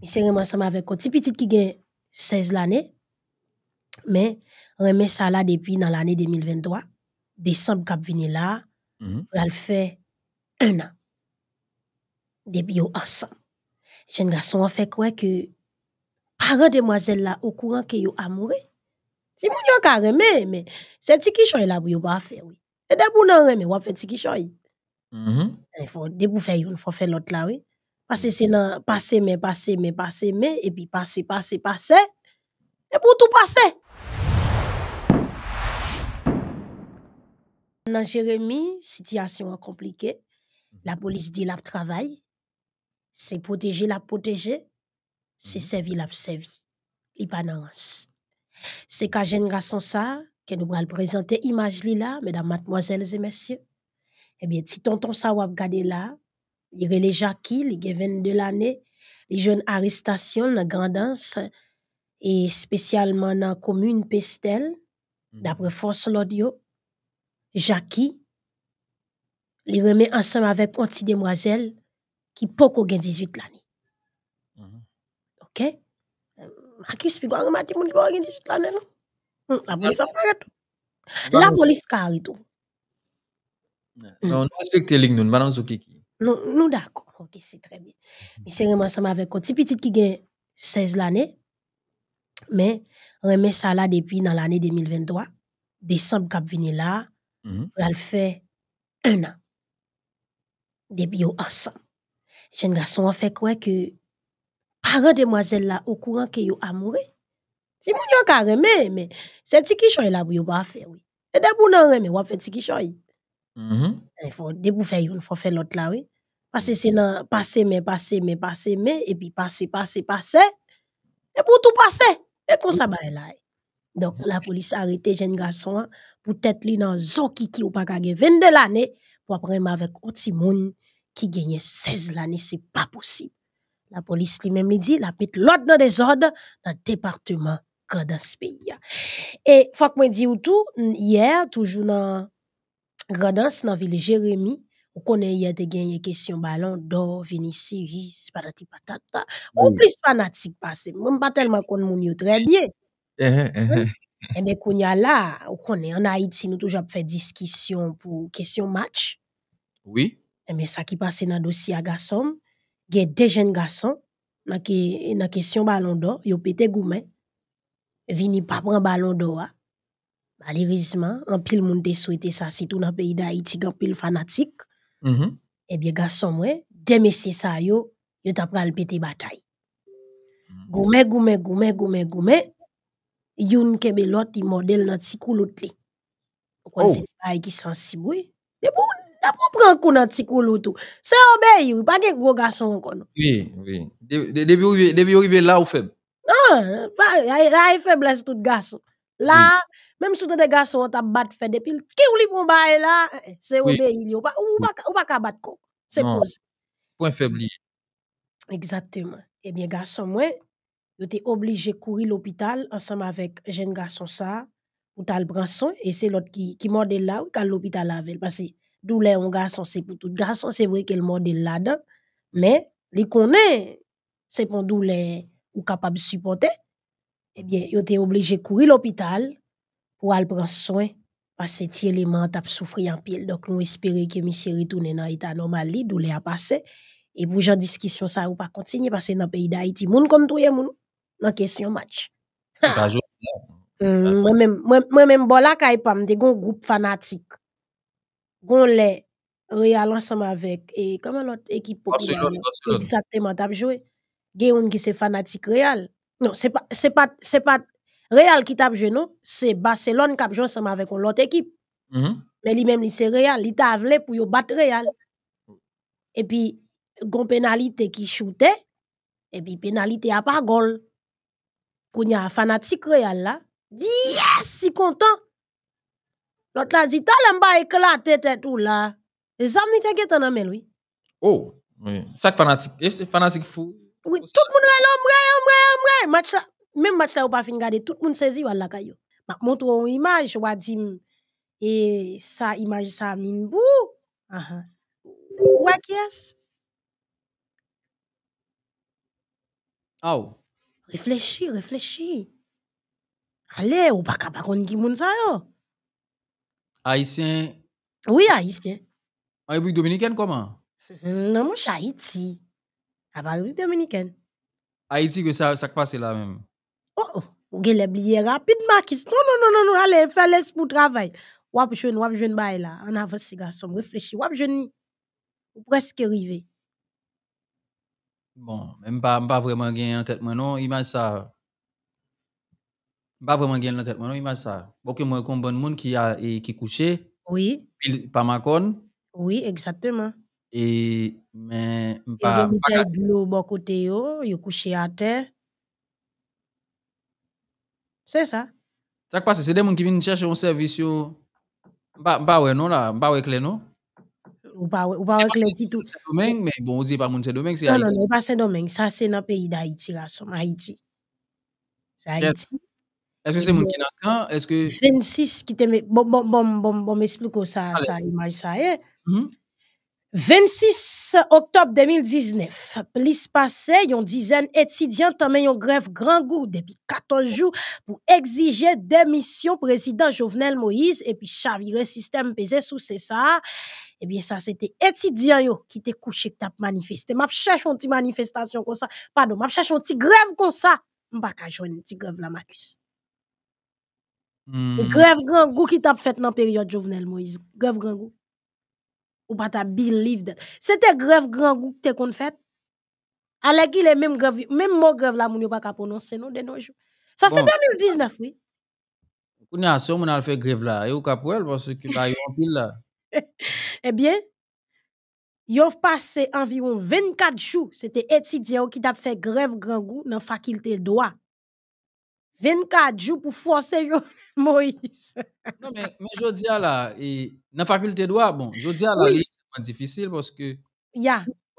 Mi se reme asama avek konti pitit ki gen 16 l ane, men reme sa la depi nan l ane 2023, Desembe kap vini la, mm-hmm. ral fe enan, debi yo ansan. Jen gason an fe kwe ke para demwazel la okouran ke yo amoure. Ti moun yon ka reme, men se tiki shoy la bou yo ba fe. E debou nan reme wapen tiki shoy. Mm-hmm. E fo debou fe yon, fo fe lot la wey. Parce que c'est passé, mais passé, mais passé, mais, et puis passé, passer, passé. Et pour tout passer. Dans Jérémie, situation compliquée. La police dit la travail. C'est protéger la protéger. C'est servir mhm. la servi. L'ipanance. C'est qu'à jeune garçon ça, que nous allons présenter image là, mesdames, mademoiselles et messieurs. Eh bien, si tonton ça, ou regarder là, Li rele Jackie, li gen 22 l'anè, li joun arrestasyon nan grandans, e spesyalman nan komune Pestel, mm-hmm. dapre fos lodyo. Jackie, li remè ansam avèk onti demwazèl ki poko gen 18 l'anè. Mm -hmm. Ok? Akis pi gwa remati moun ki poko gen 18 l'anè nan? La polis apare tou. La polis kari tou. Non, nou respekte ling nou, nou manan sou kiki. Nous, d'accord. Ok, c'est très bien. Mais c'est vraiment ensemble avec un petit petit qui gagne 16 l'année. Mais remet ça là depuis dans l'année 2023. Décembre est venir là, il a elle fait un an. Depuis ensemble. Jeune garçon a fait quoi que parents demoiselle là au courant que yo amoureux. Si mon yo carré, mais c'est un qui choy là pour fait. pas faire oui. Et d'abord non mais on fait qui choy. Il mm-hmm. eh, faut débouffer il faut faire l'autre là, oui. Parce que mm-hmm. c'est dans passer, mais passer, mais passer, mais, et puis passer, passer, passer. Et pour tout passer. Et comme ça, mm-hmm. bah, là. Donc, la police a arrêté jeune garçon hein, pour tête lui dans Zoki qui ou pas gagné 22 l'année pour apprendre avec monde qui gagnait 16 l'année. C'est pas possible. La police lui-même dit, la pète l'autre dans des ordres dans le département dans ce pays. Hein. Et faut que je dise tout, hier, toujours dans Gradans dans ville Jérémy, On connaît il y a des gagné question ballon d'or Vinicius patati patata. Ou mm. plus fanatique passé. Moi pas tellement connu mon très bien. Mais hein, hein, hein. eh bien, quand il là, on connaît en Haïti nous toujours fait discussion pour question match. Oui. mais eh ça qui passe dans dossier à garçon, il y a des jeunes garçons dans qui dans question ballon d'or, yo pété goumen. Vini pas prend ballon d'or. Alirizman, anpil moun te swete sa sitou na peyida itik anpil fanatik, mm-hmm. ebya eh gason mwen, demesye sa yo, yo tapra alpete batay. Mm-hmm. Goume, goume, goume, goume, goume, youn kebe loti model nan tsi koulout li. O kon se ti paye ki sansibwe, debo nan pou pran kou nan tsi koulout ou. Se obe yu, pa gen gwo gason wakon nou. Oui, oui. Debi ou yu ven la ou feb? Nan, la e feb la stout gason. Là, même si tu des garçons, on t'a battu fait piles. Qui eh, eh, ou libre là, c'est au obéir. Ou pas, pas, pas qu'à battre quoi. C'est pause. Point faible. Exactement. Eh bien, garçon, moi, j'étais obligé de courir l'hôpital ensemble avec un jeune garçon, ça, ou t'as le et c'est l'autre qui, qui mordait là, ou qu'à l'hôpital avec. Parce que douleur, un garçon, c'est pour tout. Garçon, c'est vrai qu'il mordait là-dedans, mais, les connaît, c'est pour douleur, ou capable de supporter eh bien, yo obligés de courir l'hôpital pour aller prendre soin parce que élément a souffri en pile. Donc nous espérons que monsieur retourne dans l'état normal, li doule a passé et pour j'en discussion ça ou pas continuer parce que dans pays d'Haïti, moun comme touye moun dans question match. Hmm, moi-même, moi-même, bon, là, quand pas, un gon groupe fanatique. Gon les Real ensemble avec, et comment l'autre équipe pour Exactement, t'as joué. Gon qui se fanatique Real, non c'est pas pas c'est Real qui tape genou c'est Barcelone qui a joué avec l'autre équipe mm-hmm. mais lui même c'est Real il t'a voulu pour battre Real et puis une pénalité qui shootait et puis pénalité à pas goal il y a un fanatique Real là dit yes si content l'autre là dit t'as l'emba éclaté t'es tout là les amis t'es qui a oh oui ça fanatique c'est fanatique fou oui, tout le monde est là, l'ombre, l'ombre, l'ombre. Match là, même match là, ou pas fin garder, tout le monde saisi, ou la caillou. Ma montre une image, ou a dim et ça image, ça mine bou. Uh -huh. Ou qui est Oh. Réfléchis, réfléchis. Allez, on ou pas capable qui moun sa yo. Haïtien. Oui, haïtien. il République dominicaine, comment? Non, suis Haïti à la République dominicaine. Haïti, que ça, ça passe là même. Oh, ou oh, vous avez Rapidement rapide, Marquis. Non, non, non, non, allez, fais laisse pour travail. Wap jeune, wap jeune bail là, en avance, ces garçons, réfléchis, wap jeune, ou presque arrivé. Bon, même pas, pas vraiment gagné en tête, non, image ça. Pas vraiment gagné en tête, non, image ça. Beaucoup moi, qu'on bon monde qui a, et qui couché. Oui. Pas ma conne. Oui, exactement. Et mais... mpa... de à terre. C'est ça. Ça passe, c'est des gens qui viennent chercher un service Bah, bah ouais, non là, bah ouais, non. Ou pas, ou pas avec tout mais bon, on dit pas mon c'est Haïti. Non, non, pas c'est domaine ça c'est dans pays d'Haïti, là, Haïti. C'est Haïti. Est-ce que c'est mon qui n'a Est-ce que. 26 qui te Bon, bon, bon, bon, bon, m'explique ça, ça, image ça, eh. Mm-hmm. 26 octobre 2019, plus passé, yon dizaine étudiant tamen yon grève grand goût depuis 14 jours pour exiger démission président Jovenel Moïse puis chavire système système sous sous ça, Eh bien, ça, c'était étudiant, yo qui te couché qui t'a manifesté. Ma cherche une petite manifestation comme ça. pardon, ma chache yon ti grève comme ça. Mpa ka une grève grève là la makus. Hmm. Grève grand goût qui t'a fait dans la période Jovenel Moïse, Grève grand goût ou pas ta believe livre C'était grève grand goût que t'es fait. À qui les même grève même mot grève là, mon pas ka prononcer non de nos jours. Ça, c'est 2019, oui. Vous on a fait grève là, et ou parce que là. Eh bien, yon passé environ 24 jours, c'était étudiant qui t'a fait grève grand goût dans la faculté de droit. 24 jours pour forcer Moïse. non, mais, mais je dis à la, dans la faculté de droit, bon, je dis à la, c'est difficile parce que.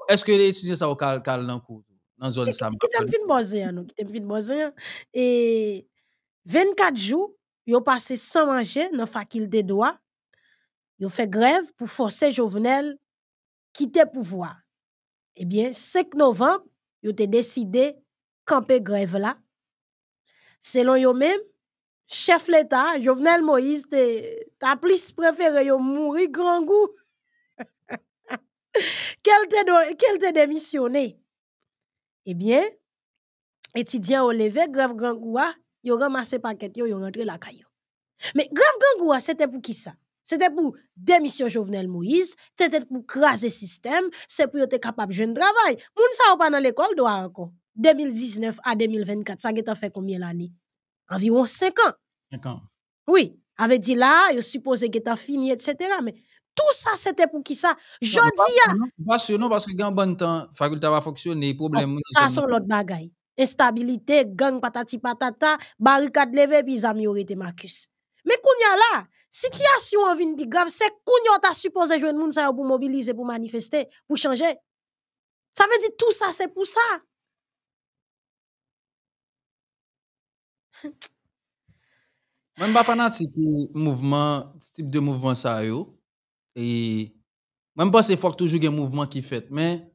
Est-ce que les étudiants ça au cal, cal dans cours, dans zone ça? Qui t'aime fin hein? nous, qui t'aime fin hein. Et 24 jours, ils ont passé sans manger dans la faculté de droit. Ils ont fait grève pour forcer Jovenel quitter le pouvoir. Eh bien, 5 novembre, ils ont décidé de camper grève là selon eux-mêmes, chef l'État, Jovenel Moïse, plus préféré, yon mourir grand goût. Quel te démissionné? Eh bien, étudiant au levé, grave grand goût, ah, yon ramasse paquet, yon yo rentre la caillou. Mais grave grand goût, ah, c'était pour qui ça? C'était pour démission Jovenel Moïse, c'était pour craser le système, c'est pour être capable de jouer travail. Moun sa ou pas dans l'école, doit encore. 2019 à 2024, ça a fait combien d'années? Environ 5 ans. 5 ans. Oui, avait dit là, il supposait que tu fini, etc. Mais tout ça, c'était pour qui ça? Jodi Parce Pas sûr, parce que dans bon temps, faculté va fonctionner, problème... Oh, ça, c'est l'autre bagaille. Instabilité, gang patati patata, barricade levée, puis zami aurait été Marcus. Mais a là, situation en vin plus grave, c'est kounya ta supposé jouer le monde pour mobiliser, pour manifester, pour changer. Ça veut dire tout ça, c'est pour ça. Même pas fanatique mouvement type de mouvement ça a eu et même pas c'est fort toujours des mouvement qui fait, mais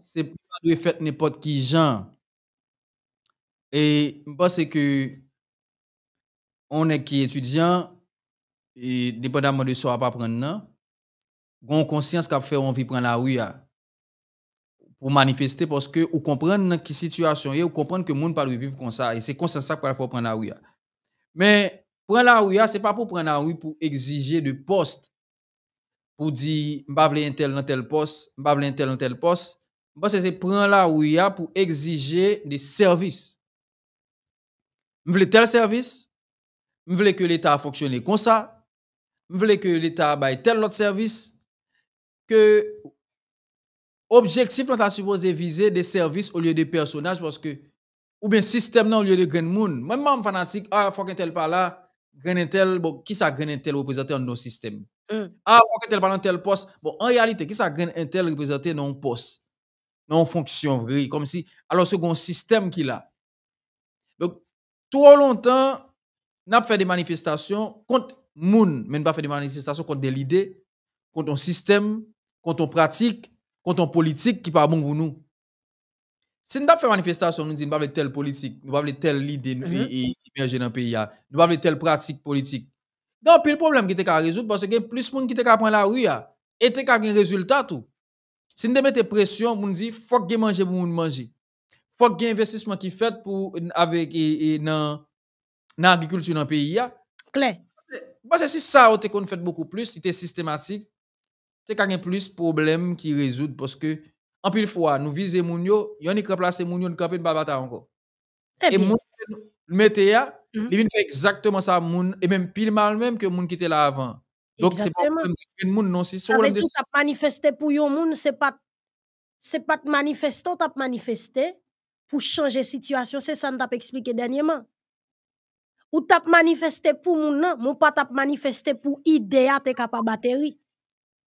c'est pas tout à fait n'importe qui Jean et je c'est que on est qui étudiant et dépendamment de soir pas prenant non on conscience qu'à faire on vit prendre la rue pour manifester parce que vous comprenez qui situation et vous comprenez que le monde ne pas vivre comme ça et c'est comme ça qu'il faut prendre la rue. Hein. Mais prendre la rue, n'est hein, pas pour prendre la rue pour exiger de poste pour dire je pas un tel dans tel poste, pas un tel dans tel poste. c'est prendre la rue hein, pour exiger des services. Je veux tel service, je veux que l'État fonctionne comme ça, je veux que l'État baille tel autre service que Objectif, on a supposé viser des services au lieu de personnages parce que, ou bien système non au lieu de grand monde. Même moi, je suis fanatique, ah, il faut qu'un tel pas là, grand tel, bon, qui ça un tel représente dans nos systèmes? Mm. Ah, il faut qu'un tel dans tel poste. Bon, en réalité, qui ça grand tel représente dans un poste? Dans une fonction comme si, alors ce grand système qu'il a. Donc, trop longtemps, on a fait des manifestations contre monde, mais on pas fait des manifestations contre des idées, contre un système, contre une pratique contre une politique qui parle pas bon pour nous. Si nous avons fait manifestation, nous disons nous pas telle politique, nous pas telle idée émerger dans le pays, nous pas telle pratique politique. Donc, le problème qui est à résoudre, parce que plus de monde qui est à prendre la rue, ah, et qui a un résultat tout. Si nous mettons pression, nous disons, qu'il faut que manger pour manger. Il faut que investissement qui fait pour avec dans l'agriculture dans le pays. Ah. Claire. Parce que si ça, on fait beaucoup plus, c'était systématique, c'est qu'il plus de problèmes qui résout. parce que, en pile fois, nous visons moun yo, yon y remplace moun yo, ne pas bata encore. Eh et moun mettez ya, mm mm-hmm. fait exactement ça moun, et même pile mal même que moun qui était là avant. Donc c'est pas un problème de moun, non, c'est sur Ça manifester pour yon moun, c'est pas, c'est pas manifestant, t'as manifester pour changer situation, c'est ça t'as t'a expliqué dernièrement ou t'as manifesté pour moun nan, mon pas t'as manifesté pour idée à te capable batterie.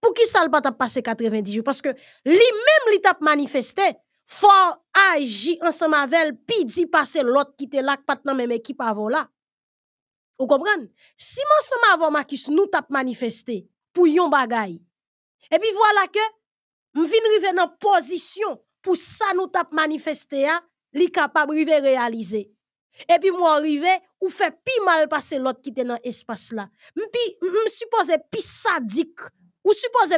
Pour qui ça le pas passé 90 jours? Parce que lui-même, il tape manifesté. Faut agir ensemble avec puis dit passer l'autre qui était là, pas dans même équipe avant là. Vous comprenez? Si ensemble avant Makis, nous tape manifesté pour yon bagay. Et puis voilà que, m'vin rive dans position pour ça nous tape manifesté à, hein, li capable river réaliser. Et puis moi arrivé ou fait pi mal passer l'autre qui était dans espace là. M'pi puis pi sadique ou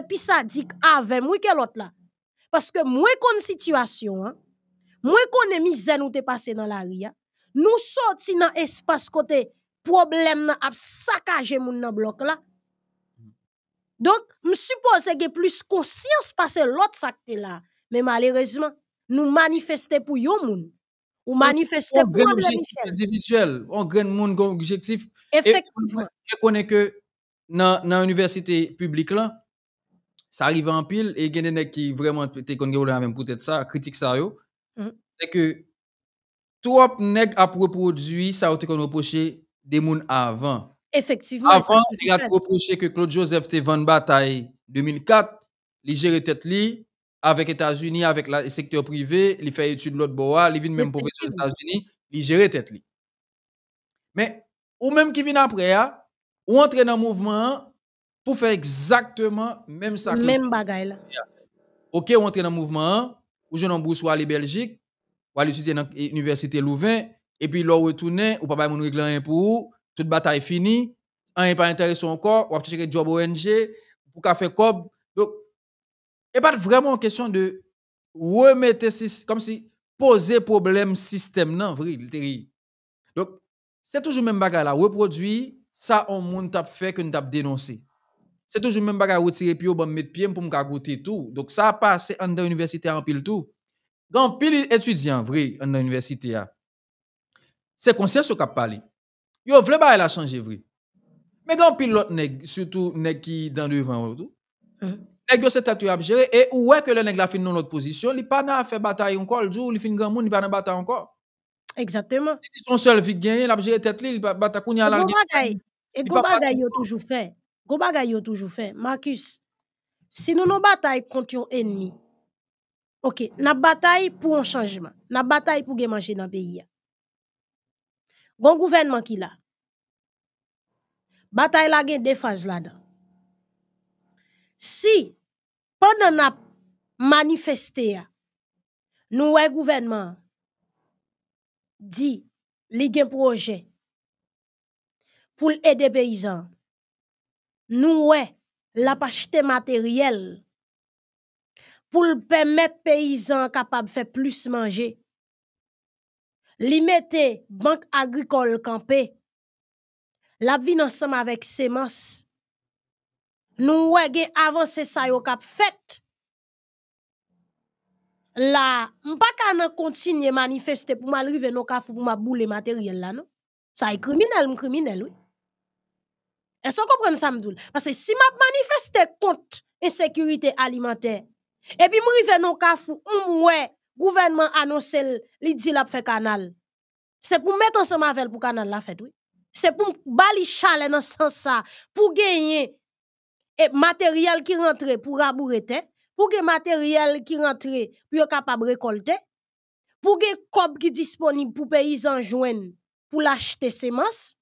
puis ça dit avec moi que l'autre là. Parce que moins kon situation, moins hein, moi kon misère nous te passé dans la ria, hein. nous sorti dans espace côté problème saccagé ap gens moun nan bloc là. Donc, je suppose que plus conscience passe l'autre sacte là. Mais malheureusement, nous manifestons pour les gens. Ou manifestons pour yon moun. individuel. On gagne moun objectif. Effectivement. je connais que dans l'université publique là, ça arrive en pile et il y a des gens qui vraiment été connaissent même peut-être ça, critique ça mm. C'est que trop nèg a reproduit ça te connait reproché des gens avant. Effectivement, avant il a reproché que Claude Joseph était en bataille 2004, il gère tête avec avec États-Unis avec le secteur privé, il fait études l'autre bois, il vient même professeur aux États-Unis, il gère tête Mais ou même qui vient après hein, ou entraîne dans le mouvement pour faire exactement même ça. Même bagaille là. OK, on entraîne dans le mouvement, ou je n'en le ou aller Belgique, ou aller étudier dans l'université Louvain, et puis là retourner, ou papa mon régler rien pour toute bataille finie, un n'est pas intéressant encore, ou chercher job ONG, pour café cob. Donc, a pas vraiment question de remettre, comme si poser problème système, non, vrai, Donc, c'est toujours même bagaille là, reproduit ça on monde t'a fait que nous dénoncé. C'est toujours même bagarre retirer puis bon mettre pied pour me goûter tout. Donc ça a passé en dans l'université en pile tout. Grand pile étudiant vrai en dans l'université a. Ah. C'est conscience qu'on a parlé. Yo vle ba elle a changé vrai. Mais grand pile l'autre nèg surtout nèg qui dans devant tout. Hein? Nèg yo c'est tatu a gérer et ouais que le nèg la fin dans l'autre position, li pas na faire bataille encore, jour, li fin grand monde, il pas na bataille encore. Exactement. Si son seul vie gagne, la gérer tête li, bataille kounya la. Et go yo toujours fait. Go yo toujours fait. Marcus, si nous nous bataille contre ennemis, ennemi, ok, na bataille pour un changement. Na bataille pour manger dans le pays. bon gouvernement qui la. Bataille la gen des phase là Si, pendant na manifesté, ya, nous, gouvernement, dit, les projet, pour aider les paysans. Nous, la acheté matériel pour permettre aux paysans de faire plus manger. Limiter banque agricole campée. La vie ensemble avec semences. Nous, ouais, avancer ça au cap fait. Là, m'pas pas continuer à manifester pour m'arriver nos cafou pour m'abouler matériel là, non? Ça est criminel, criminel oui. Est-ce qu'on comprend ça, Parce que si je manifeste contre insécurité alimentaire, et puis je vais dans le cafou, le gouvernement annonce qu'il dit la fait canal. C'est pour mettre ensemble avec le canal la fait, oui. C'est pour balicher chale dans le sens ça, pour gagner et matériel qui rentre pour abourter pour gagner matériel qui rentre pour être capable de récolter, pour gagner cob qui disponible pour paysans joindre pour l'acheter ses masses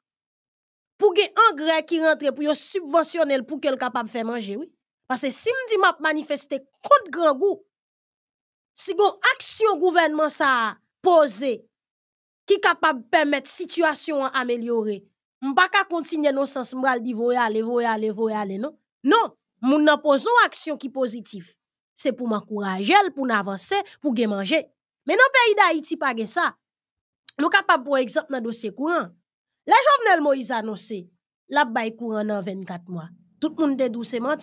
pour que engrais qui rentre pour subventionner pour qu'elle capable faire manger oui parce que si me dit m'a manifester contre grand goût si gon action gouvernement ça posé qui capable permettre situation améliorer on pas continuer continuer non sens m à di aller voyez aller non non moun n'imposons action qui positif c'est pour m'encourager pour n'avancer pour gagner manger mais dans pays d'Haïti pas ça nous capable pour exemple dans dossier courant la Jovenel Moïse annoncé la baye courant dans 24 mois. Tout monde dedou se ça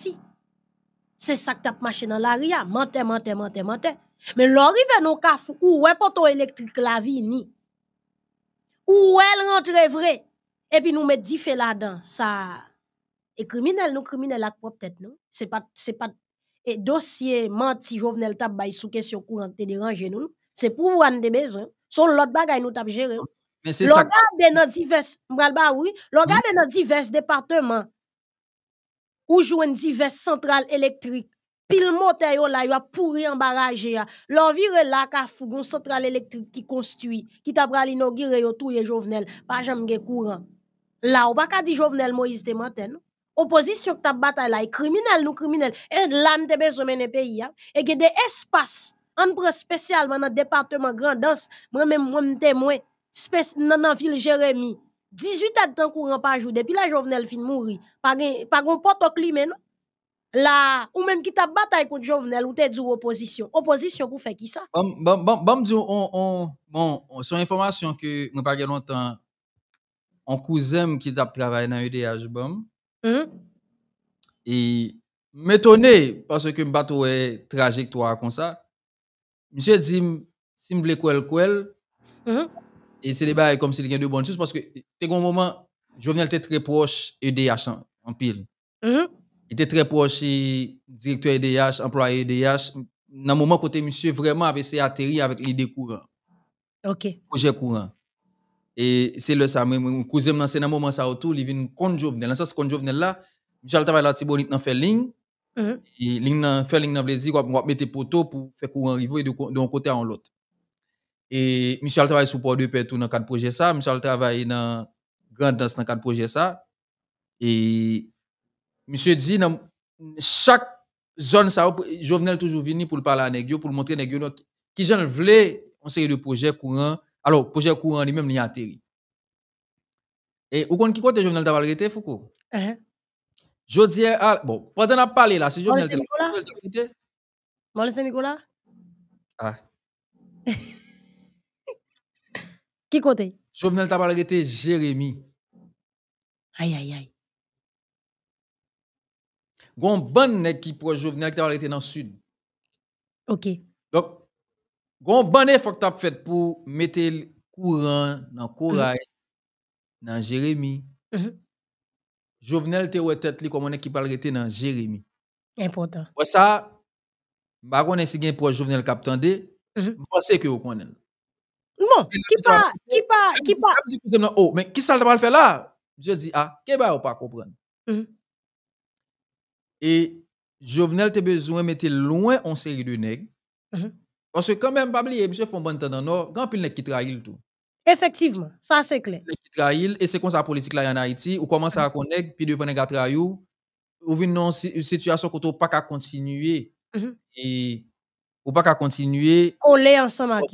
que ça as marché dans la ria, Mentez, mentez, Mais Mais ou ouais poto électrique la vie ni. Ou elle rentre vrai et puis nous met nous fe là-dedans. ça e nous, nous criminels. la propre pas c'est Se c'est pas pas e menti menti. Jovenel tap bay sou courant kouran te nous. c'est pour vous en de besoin. Son lot bagay nous tap gérer. Logade dans divers, mbralba oui, logade hmm? dans divers départements où jouent divers centrales électriques pile moteur yo là yo a pourri en baraje ya. L'envire là ka fougon électrique qui t'a qui t'a tabral inaugurer yo touye jovenel, pa jamais ge courant. Là, ou pas di jovenel Moïse te opposition qui ta bataille là, criminel nous criminel. Et là kriminel, besoin besoin te pays Et peyi ya, espaces, espaces, prend spécialement dans département spesyalman moi-même grandans, mwen non, Jérémy, 18 de temps courant, par jour, la Jovenel fin mouri, pas gon porte-climat, non? Là, ou même qui ta Jovenel, ou te dit opposition. Opposition pour faire qui ça? Bon, bon, bon, bon, on, on, on, son Bon, bon, bon, bon. dans on cousin qui bon, e bon. -hmm. parce que bon, bon, bon, trajectoire. comme ça' dit si bon, bon, quel, et c'est les bails comme s'il y a deux bonnes choses parce que c'est un moment, Jovenel était très proche EDH en, en pile. -hmm. Il était très proche directeur EDH, employé EDH. Dans le moment côté monsieur vraiment avait essayé atterrir avec l'idée courant. OK. Projet courant. Et c'est le ça, mon cousin, c'est dans le moment ça autour, il vient contre Jovenel. Dans ce contre Jovenel là, Michel travaille là, Tibonite dans fait ligne. Mm -hmm. Et ligne dans fait ligne dans dit dire va mettre poteaux pour faire courant et de d'un côté à l'autre. Et monsieur a travaillé sur port de tout dans quatre projets ça, monsieur a dans grand danse dans quatre projet ça. Et monsieur dit dans chaque zone ça Jovenel toujours venu pour parler à nèg pour montrer nèg qui j'en voulait on série de projets courants. Alors projet courant lui-même li atterri. Et au compte qui côté Jovenel t'a arrêté Foucault. Uh -huh. Jodier bon, pendant a parlé là, c'est Jovenel Moi, le Nicolas. Ah. Qui côté Jovenel Tabal arrêté Jérémy. Aïe, aïe, aïe. Gon ban qui pour Jovenel Tabal arrêté dans le sud. OK. Donc, gon ban effort t'a fait pour mettre le courant dans Corail, mm-hmm. dans Jérémy. Mm -hmm. Jovenel te tête comme on est qui parle arrêté dans Jérémy. Important. Pour ça, bah on est si gen pour Jovenel Cap tande, des. pense que vous connaissez. Non, qui pas, qui pas, qui pas. Je oh, mais qui ça le faire là? Je dis, ah, qui va ben, pas comprendre? Hum. Et Jovenel te besoin de mettre loin en série de nègres. Parce que quand même, pas oublier, monsieur Fombantan, non, grand pile qui trahit tout. Effectivement, ça c'est clair. Qui trahit, et c'est comme ça la politique là en Haïti, ou comment ça hum. connaître, puis devant les gars on vient une situation qu'on n'a pas qu'à continuer. Et ou pas qu'à continuer. l'est ensemble avec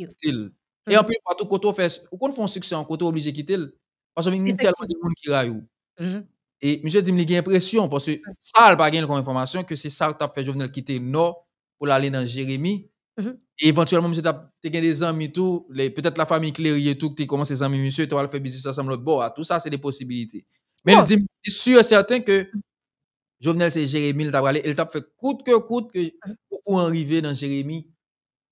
et mm. plus, plus, patou koto succès, ou quand on suksyon, un oblije kitel, y a tellement de monde qui raille. Mm-hmm. Et monsieur dit, m li a l'impression, une que ça, que ça kon pas que que sal ça qui jovenel fait Jovenel quitter le Nord pour aller dans Jérémy. Mm-hmm. Et éventuellement, monsieur, tu as des amis, tout, peut-être la famille Cléry tout, tu commences ses amis, monsieur, tu vas faire business ensemble, Bon, ah, Tout ça, c'est des possibilités. Mais il dit suis sûr et certain que mm. Jovenel, c'est Jérémy, il t'a fait coûte que coûte pour mm-hmm. arriver dans Jérémy,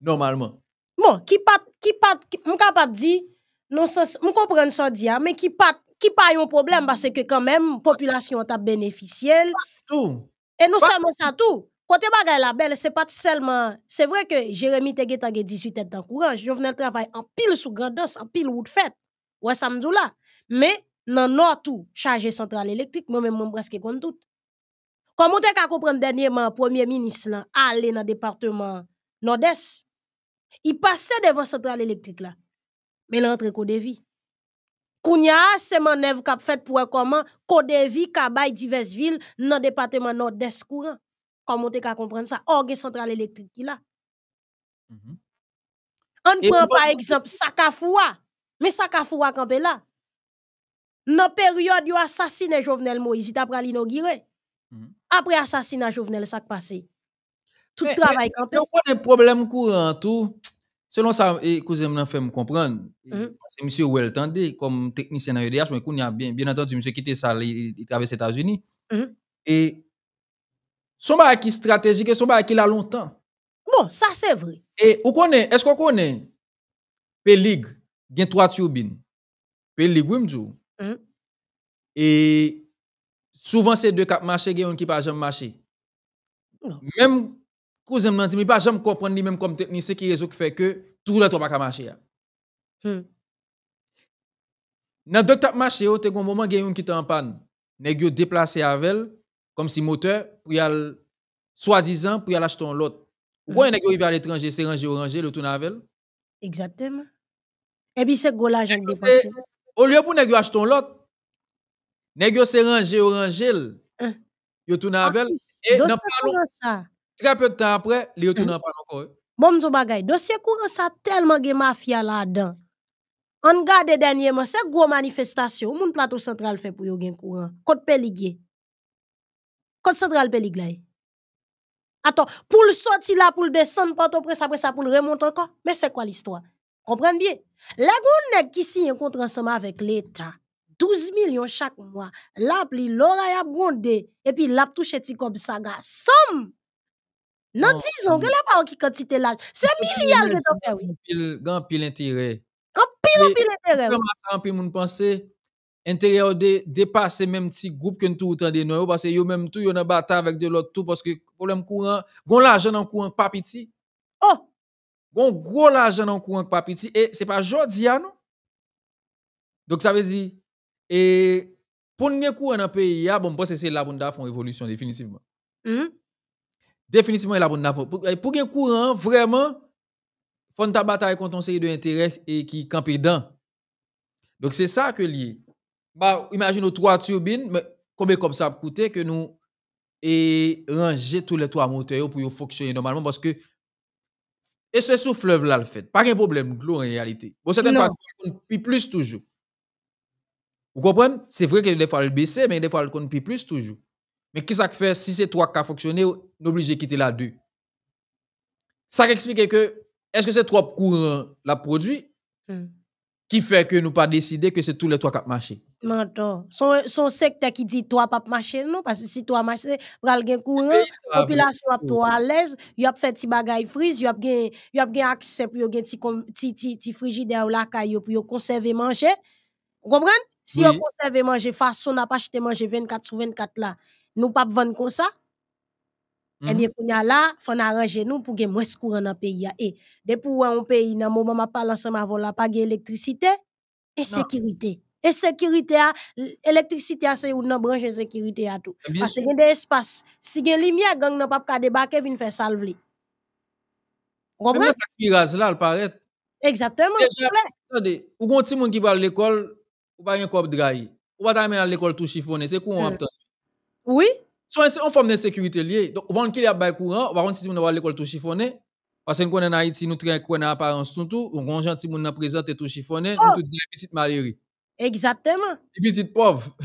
normalement. Bon, qui pas qui pas capable de non sens on ça dire mais qui pas qui pas un problème parce que quand même population t'a bénéficié tout et non seulement ça tout côté bagaille la belle c'est pas seulement c'est vrai que Jérémy te eu 18 tête dans je venais travailler en pile sous grandeur en pile route de ouais ça me dit là mais non non tout chargé centrale électrique moi même presque comme tout comment tu as comprendre dernièrement premier ministre là aller dans département nord-est il passait devant centrale électrique là. Mais l'entrée code vie. Kounya, c'est manœuvre a fait pour comment code vie kabay diverses villes dans le département nord-est courant. Comment tu comprendre ça? Orgue centrale électrique qui là. Mhm. On prend par exemple Sakafoua. Mais Sakafoua campé là. Dans période où assassiné Jovenel Moïse, après l'inauguré. pris l'inauguré. Mhm. Après assassinat Jovenel, ça passé. Tout le travail campé. On connaît problème courant tout. Selon ça, et cousin je fait me comprendre, mhm. c'est monsieur Well Tandé, comme technicien à EDH, mais a bien, bien entendu, monsieur quitté ça, il traverse les États-Unis. Mhm. Et son bail qui est stratégique, son bail qui a longtemps. Bon, ça c'est vrai. Et où connaît, est-ce qu'on connaît Pélig, il y a trois turbines. Pélig, oui, joue, mhm. Et souvent, c'est deux quatre marché, qui ont qui pas jamais marché. Même cousin m'a dit, mais pas jamais comprendre lui-même comme technicien qui réseau qui fait que tout le temps pas marcher. Hein. Hmm. Dans deux tap marché, tu un moment qui qui en panne. Nèg yo déplacé avec comme si moteur pour y soi-disant pour y acheter un lot. Pourquoi nèg yo arrivé à l'étranger, c'est rangé ranger le tourne avec Exactement. Et puis c'est go l'argent dépensé. Au lieu pour nèg yo acheter un lot, nèg yo c'est rangé orangé, yo hein. tourne avec et dans pas ça. Très peu de temps après, il retourne mm-hmm. en encore. Bon, nous bagay, dossier courant ça tellement de mafia là-dedans. On garde dernièrement, c'est grosse manifestation. mon plateau central fait pour yon courant. Côte Péligue. Côte central Peliglay. Attends, pour le sortir là, pour le descendre, pour après ça, pour le remonter encore. Mais c'est quoi l'histoire? Comprenez bien. Les gens qui signe un contrat ensemble avec l'État, 12 millions chaque mois, l'appli, l'oreille a bondé, et puis l'app touche comme ça, somme! Non, disons, que la parole qui quantité là. C'est milliard que tu fais, oui. Grand pile intérêt. Grand pile, pile intérêt. Comment ça, pile, mon pensée, intérêt de dépasser même petit groupe que tout avons des nous, parce que nous même tout, nous avons battu avec de l'autre tout, parce que problème courant, bon l'argent en courant, pas petit. Oh! Bon gros l'argent en courant, pas petit. Et c'est pas Jodia, hein, nous? Donc ça veut dire, et pour nous courant dans le pays, ah, bon, parce que c'est là où nous avons une évolution définitivement. -hmm définitivement il a pour eh, Pour un courant vraiment faut ta bataille contre un série de intérêts et qui camper dedans. Donc c'est ça que lié. Bah imagine nos trois turbines mais combien comme ça coûter que nous et ranger tous les trois moteurs pour fonctionner normalement parce que et c'est sous fleuve là le fait. Pas un problème de en réalité. Bon certaines parties plus toujours. Vous comprenez? C'est vrai que des fois le baisser mais il des fois le compte plus toujours. Mais qu'est-ce qui fait si c'est trois qui a fonctionné, on est obligé de quitter la deux. Ça explique que est-ce que c'est trois courants la produit hmm. qui fait que nous pas décider que c'est tous les trois qui marché. Manton. Son, son secteur qui dit toi pas marcher non parce que si toi marcher pral gen courant population ap toi à l'aise y a fait des bagay frise y a gen y a gen accès pour gen ti ti ti, frigidaire ou la caille pour conserver manger vous comprenez si vous conservez manger façon n'a pas acheté manger 24 sur 24 là nous pas vendre comme ça. Mm -hmm. Eh bien, mhm. qu'on là, faut arranger nous pour que moins courant dans pays Et depuis pour un pays dans moment m'a parle ensemble avant là pas d'électricité et sécurité. Et sécurité l'électricité, électricité c'est une branche sécurité à tout. Parce qu'il y a des espaces. Si il y a lumière gang n'a pas débarquer vient faire salver. Vous comprenez ça virage là, il paraît. Exactement. Attendez, ou gon ti moun ki va l'école, ou pas un corps drahi. Ou pas à l'école tout chiffonné, c'est quoi hmm. on attend oui. c'est en forme d'insécurité liée. Donc, on qu'il y a un courant, on va si on va l'école tout chiffonné. Parce que nous connaissons en Haïti, nous traitons en apparence tout tout. On grand gentil monde présenté tout chiffonné. Nous oh! tout disons petite malérie. Exactement. Petite pauvre.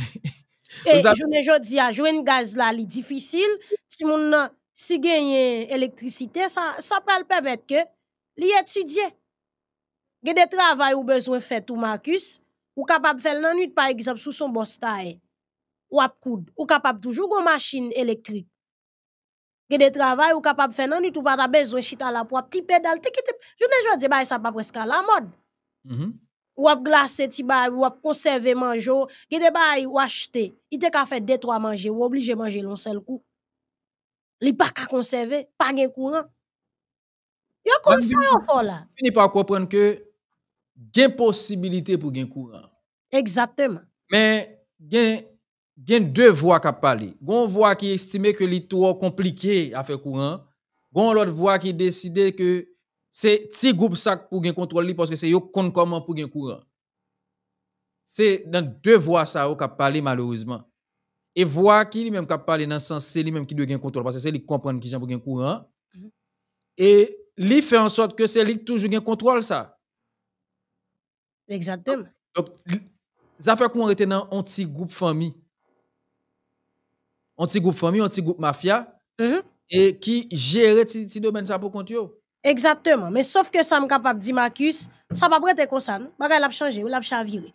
Et je jodi a joindre gaz là, li difficile. Si moun si gagne électricité, ça ça peut le permettre que li étudier. Gè des travail ou besoin fait tout Marcus, ou capable faire la nuit par exemple sous son taille ou ap koud. Ou capable toujours go machine électrique. Gen de travail, ou capable faire nan, ni tout pa ta besoin chita la pou petit ti pedal, tiki tip. Jounen jodi ba bay sa pa preska la mode. Mm -hmm. Ou ap glase ti bay, ou ap conserver manjo, Gen de bay ou achete, te ka fè trois manje, ou oblige manje lon sel kou. Li pa ka conserver, pa gen courant. Yo kon sa yo fò la. Fini pa comprendre ke gen possibilité pou gen courant. Exactement. Mais gen... Il y a deux voix qui parlent. Une voix qui estime que c'est trop compliqué à faire courant. Une autre voix qui décide que c'est petit groupe ça pour gagner contrôle parce que c'est qui qu'on comment pour faire courant. C'est dans deux voix ça qui parlé malheureusement. Et voix qui lui même qui parle dans le sens c'est lui même qui doit gagner contrôle parce que c'est lui comprendre qui gagne pour courant. Mm-hmm. Et lui fait en sorte que c'est lui toujours gagne contrôle ça. Exactement. Donc, affaires qui ont été dans un petit groupe famille un petit groupe famille, un petit groupe mafia, mhm. et qui gère ce domaine ça pour compte Exactement, mais sauf que ça me capable dit Marcus, ça va prêter comme ça, bagay l'a changé ou l'a chaviré.